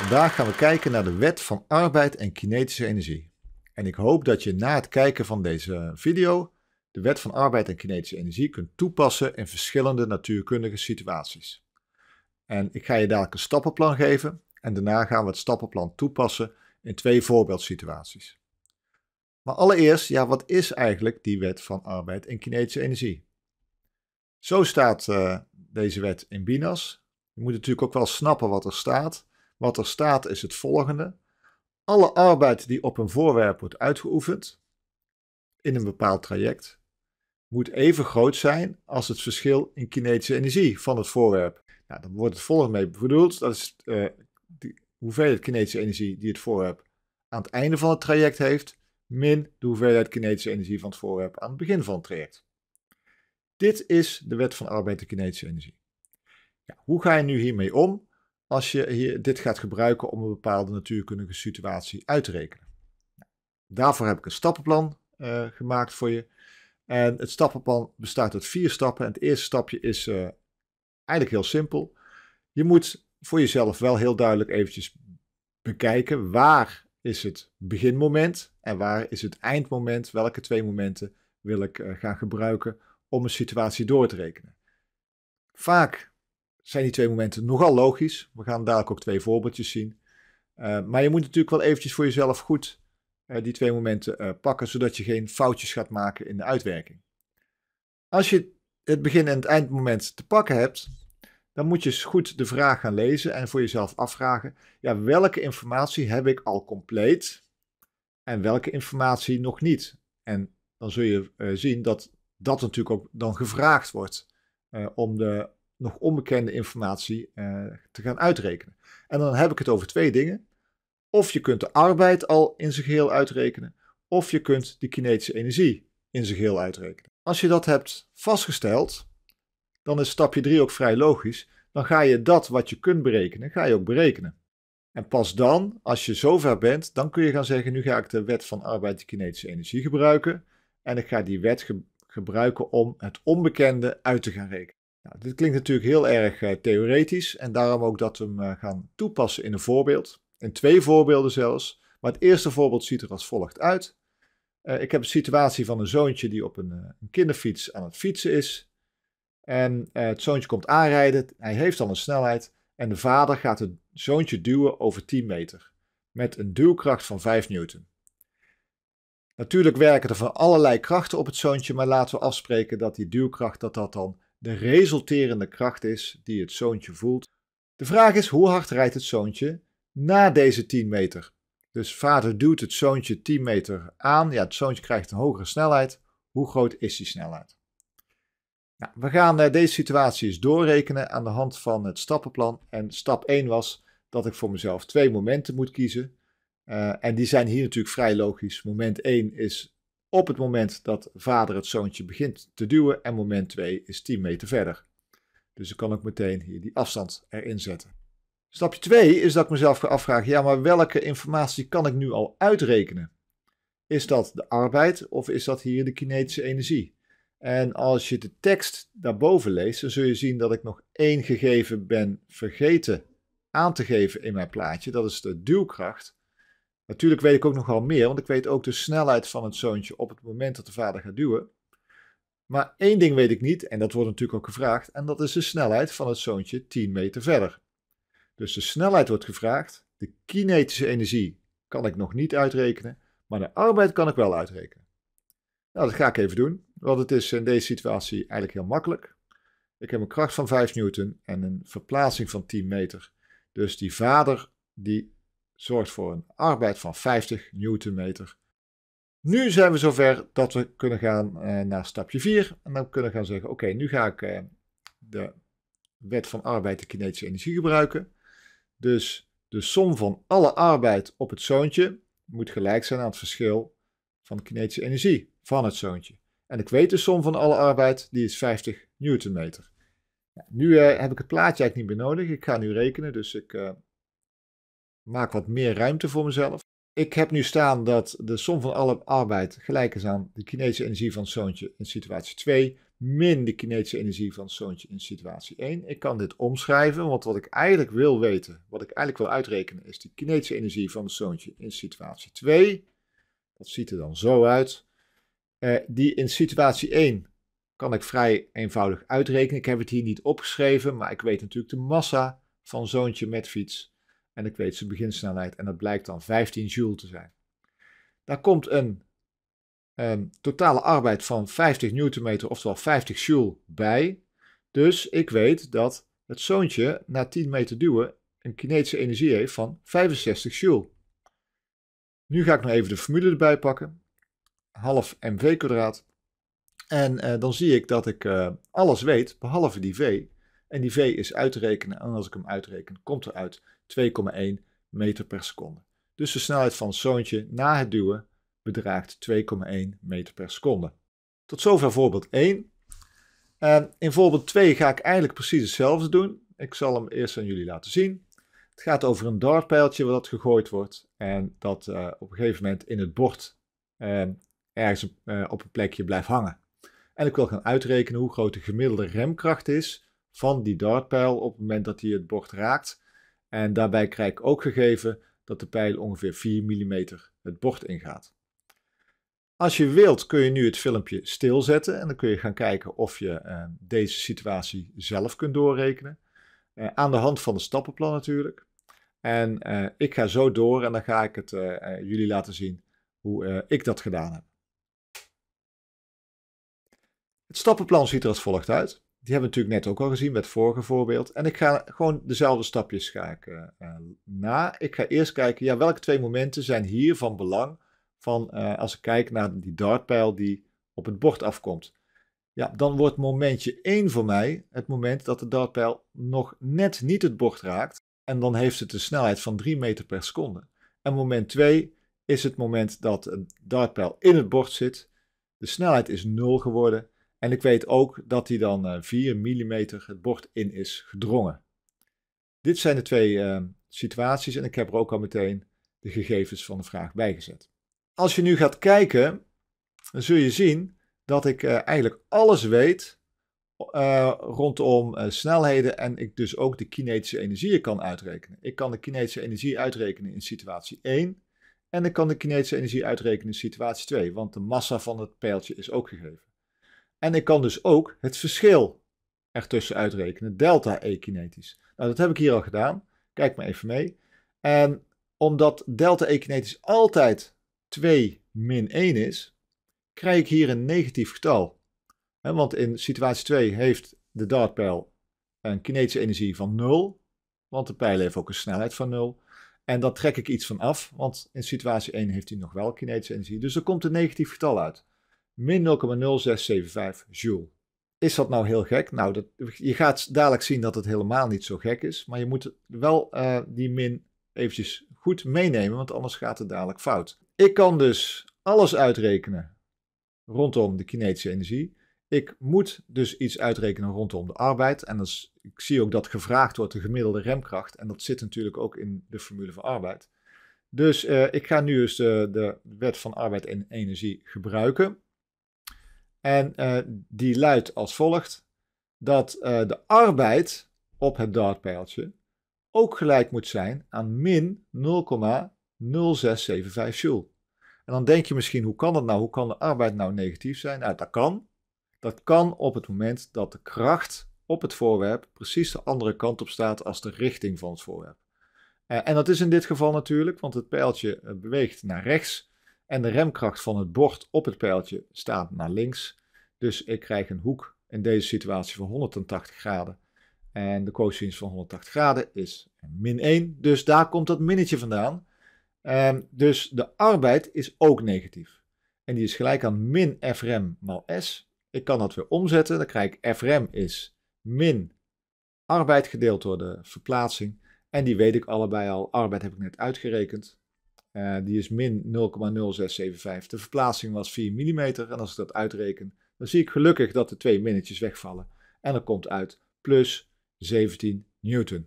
Vandaag gaan we kijken naar de wet van arbeid en kinetische energie. En ik hoop dat je na het kijken van deze video de wet van arbeid en kinetische energie kunt toepassen in verschillende natuurkundige situaties. En ik ga je dadelijk een stappenplan geven en daarna gaan we het stappenplan toepassen in twee voorbeeldsituaties. Maar allereerst, ja, wat is eigenlijk die wet van arbeid en kinetische energie? Zo staat eh, deze wet in BINAS. Je moet natuurlijk ook wel snappen wat er staat. Wat er staat is het volgende. Alle arbeid die op een voorwerp wordt uitgeoefend in een bepaald traject moet even groot zijn als het verschil in kinetische energie van het voorwerp. Nou, dan wordt het volgende mee bedoeld. Dat is uh, eh, de hoeveelheid kinetische energie die het voorwerp aan het einde van het traject heeft, min de hoeveelheid kinetische energie van het voorwerp aan het begin van het traject. Dit is de wet van arbeid en kinetische energie. Ja, hoe ga je nu hiermee om? als je hier, dit gaat gebruiken om een bepaalde natuurkundige situatie uit te rekenen. Nou, daarvoor heb ik een stappenplan eh, gemaakt voor je. En het stappenplan bestaat uit vier stappen. En het eerste stapje is eh, eigenlijk heel simpel. Je moet voor jezelf wel heel duidelijk eventjes bekijken waar is het beginmoment en waar is het eindmoment. Welke twee momenten wil ik eh, gaan gebruiken om een situatie door te rekenen. Vaak zijn die twee momenten nogal logisch. We gaan dadelijk ook twee voorbeeldjes zien. Eh, maar je moet natuurlijk wel eventjes voor jezelf goed eh, die twee momenten eh, pakken, zodat je geen foutjes gaat maken in de uitwerking. Als je het begin- en het eindmoment te pakken hebt, dan moet je eens goed de vraag gaan lezen en voor jezelf afvragen: ja, welke informatie heb ik al compleet en welke informatie nog niet? En dan zul je zien dat dat natuurlijk ook dan gevraagd wordt om de nog onbekende informatie eh, te gaan uitrekenen. En dan heb ik het over twee dingen. Of je kunt de arbeid al in zijn geheel uitrekenen, of je kunt de kinetische energie in zijn geheel uitrekenen. Als je dat hebt vastgesteld, dan is stapje 3 ook vrij logisch. Dan ga je dat wat je kunt berekenen, ga je ook berekenen. En pas dan, als je zover bent, dan kun je gaan zeggen: nu ga ik de wet van arbeid de kinetische energie gebruiken. En ik ga die wet gebruiken om het onbekende uit te gaan rekenen. Nou, dit klinkt natuurlijk heel erg eh, theoretisch en daarom ook dat we hem eh, gaan toepassen in een voorbeeld. In twee voorbeelden zelfs. Maar het eerste voorbeeld ziet er als volgt uit. Eh, ik heb een situatie van een zoontje die op een, een kinderfiets aan het fietsen is. En het zoontje komt aanrijden, hij heeft al een snelheid en de vader gaat het zoontje duwen over 10 meter. Met een duwkracht van 5 newton. Natuurlijk werken er van allerlei krachten op het zoontje, maar laten we afspreken dat die duwkracht dat dat dan de resulterende kracht is die het zoontje voelt. De vraag is hoe hard rijdt het zoontje na deze 10 meter? Dus vader duwt het zoontje 10 meter aan. Ja, het zoontje krijgt een hogere snelheid. Hoe groot is die snelheid? Nou, we gaan eh, deze situatie eens doorrekenen aan de hand van het stappenplan. En stap 1 was dat ik voor mezelf twee momenten moet kiezen. Eh, en die zijn hier natuurlijk vrij logisch. Moment 1 is op het moment dat vader het zoontje begint te duwen en moment 2 is 10 meter verder. Dus ik kan ook meteen hier die afstand erin zetten. Stapje 2 is dat ik mezelf ga afvragen, ja maar welke informatie kan ik nu al uitrekenen? Is dat de arbeid of is dat hier de kinetische energie? En als je de tekst daarboven leest, dan zul je zien dat ik nog één gegeven ben vergeten aan te geven in mijn plaatje. Dat is de duwkracht. Natuurlijk weet ik ook nogal meer, want ik weet ook de snelheid van het zoontje op het moment dat de vader gaat duwen. Maar één ding weet ik niet, en dat wordt natuurlijk ook gevraagd, en dat is de snelheid van het zoontje 10 meter verder. Dus de snelheid wordt gevraagd, de kinetische energie kan ik nog niet uitrekenen, maar de arbeid kan ik wel uitrekenen. Nou, dat ga ik even doen, want het is in deze situatie eigenlijk heel makkelijk. Ik heb een kracht van 5 newton en een verplaatsing van 10 meter. Dus die vader die zorgt voor een arbeid van 50 Nm. Nu zijn we zover dat we kunnen gaan eh, naar stapje 4 en dan kunnen gaan zeggen, oké, nu ga ik eh, de wet van arbeid en kinetische energie gebruiken. Dus de som van alle arbeid op het zoontje moet gelijk zijn aan het verschil van de kinetische energie van het zoontje. En ik weet de som van alle arbeid, die is 50 newtonmeter. nu eh, heb ik het plaatje eigenlijk niet meer nodig. Ik ga nu rekenen, dus ik maak wat meer ruimte voor mezelf. Ik heb nu staan dat de som van alle arbeid gelijk is aan de kinetische energie van zoontje in situatie 2 min de kinetische energie van zoontje in situatie 1. Ik kan dit omschrijven, want wat ik eigenlijk wil weten, wat ik eigenlijk wil uitrekenen, is de kinetische energie van zoontje in situatie 2. Dat ziet er dan zo uit. Eh, die in situatie 1 kan ik vrij eenvoudig uitrekenen. Ik heb het hier niet opgeschreven, maar ik weet natuurlijk de massa van zoontje met fiets en ik weet zijn beginsnelheid. En dat blijkt dan 15 joule te zijn. Daar komt een totale arbeid van 50 newtonmeter, oftewel 50 joule, bij. Dus ik weet dat het zoontje na 10 meter duwen een kinetische energie heeft van 65 joule. Nu ga ik nog even de formule erbij pakken. Half mv kwadraat. En eh, dan zie ik dat ik eh, alles weet, behalve die v. En die v is uit te rekenen. En als ik hem uitreken, komt er uit 2,1 meter per seconde. Dus de snelheid van het zoontje na het duwen bedraagt 2,1 meter per seconde. Tot zover voorbeeld 1. in voorbeeld 2 ga ik eigenlijk precies hetzelfde doen. Ik zal hem eerst aan jullie laten zien. Het gaat over een dartpijltje wat gegooid wordt en dat eh, op een gegeven moment in het bord eh, ergens op, eh, op een plekje blijft hangen. En ik wil gaan uitrekenen hoe groot de gemiddelde remkracht is van die dartpijl op het moment dat hij het bord raakt en daarbij krijg ik ook gegeven dat de pijl ongeveer 4 mm het bord ingaat. Als je wilt kun je nu het filmpje stilzetten en dan kun je gaan kijken of je eh, deze situatie zelf kunt doorrekenen. Eh, aan de hand van de stappenplan natuurlijk. En eh, ik ga zo door en dan ga ik het jullie laten zien hoe ik dat gedaan heb. Het stappenplan ziet er als volgt uit die hebben we natuurlijk net ook al gezien met het vorige voorbeeld. En ik ga gewoon dezelfde stapjes ga eh, eh, na. Ik ga eerst kijken, ja, welke twee momenten zijn hier van belang van, eh, als ik kijk naar die dartpijl die op het bord afkomt. Ja, dan wordt momentje 1 voor mij het moment dat de dartpijl nog net niet het bord raakt. En dan heeft het een snelheid van 3 meter per seconde. En moment 2 is het moment dat een dartpijl in het bord zit. De snelheid is 0 geworden en ik weet ook dat hij dan 4 eh, mm het bord in is gedrongen. Dit zijn de twee eh, situaties en ik heb er ook al meteen de gegevens van de vraag bijgezet. Als je nu gaat kijken, dan zul je zien dat ik eh, eigenlijk alles weet rondom snelheden en ik dus ook de kinetische energie kan uitrekenen. Ik kan de kinetische energie uitrekenen in situatie 1 en ik kan de kinetische energie uitrekenen in situatie 2, want de massa van het pijltje is ook gegeven. En ik kan dus ook het verschil ertussen uitrekenen, delta E-kinetisch. Nou, dat heb ik hier al gedaan. Kijk maar even mee. En omdat delta E-kinetisch altijd 2 min 1 is, krijg ik hier een negatief getal. want in situatie 2 heeft de dartpijl een kinetische energie van 0, want de pijl heeft ook een snelheid van 0. En dan trek ik iets van af, want in situatie 1 heeft hij nog wel kinetische energie. Dus er komt een negatief getal uit min 0,0675 joule. Is dat nou heel gek? Nou, dat, je gaat dadelijk zien dat het helemaal niet zo gek is, maar je moet wel eh, die min eventjes goed meenemen, want anders gaat het dadelijk fout. Ik kan dus alles uitrekenen rondom de kinetische energie. Ik moet dus iets uitrekenen rondom de arbeid. En ik zie ook dat gevraagd wordt de gemiddelde remkracht. En dat zit natuurlijk ook in de formule van arbeid. Dus eh, ik ga nu eens dus de, de wet van arbeid en energie gebruiken. En eh, die luidt als volgt: dat eh, de arbeid op het dartpijltje ook gelijk moet zijn aan min 0,0675 joule. En dan denk je misschien, hoe kan dat nou? Hoe kan de arbeid nou negatief zijn? Nou, dat kan. Dat kan op het moment dat de kracht op het voorwerp precies de andere kant op staat als de richting van het voorwerp. Eh, en dat is in dit geval natuurlijk, want het pijltje beweegt naar rechts en de remkracht van het bord op het pijltje staat naar links. Dus ik krijg een hoek in deze situatie van 180 graden. En de cosinus van 180 graden is min 1. Dus daar komt dat minnetje vandaan. Ehm, dus de arbeid is ook negatief. En die is gelijk aan min f maal s. Ik kan dat weer omzetten. Dan krijg ik f is min arbeid gedeeld door de verplaatsing. En die weet ik allebei al. Arbeid heb ik net uitgerekend. Eh, die is min 0,0675. De verplaatsing was 4 mm. En als ik dat uitreken, dan zie ik gelukkig dat de twee minnetjes wegvallen. En er komt uit plus 17 newton.